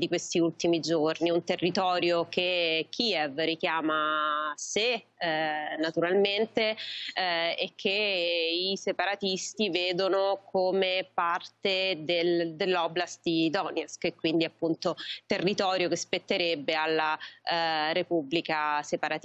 di questi ultimi giorni, un territorio che Kiev richiama a sé eh, naturalmente eh, e che i separatisti vedono come parte del, dell'oblast di Donetsk e quindi appunto territorio che spetterebbe alla eh, Repubblica separatista.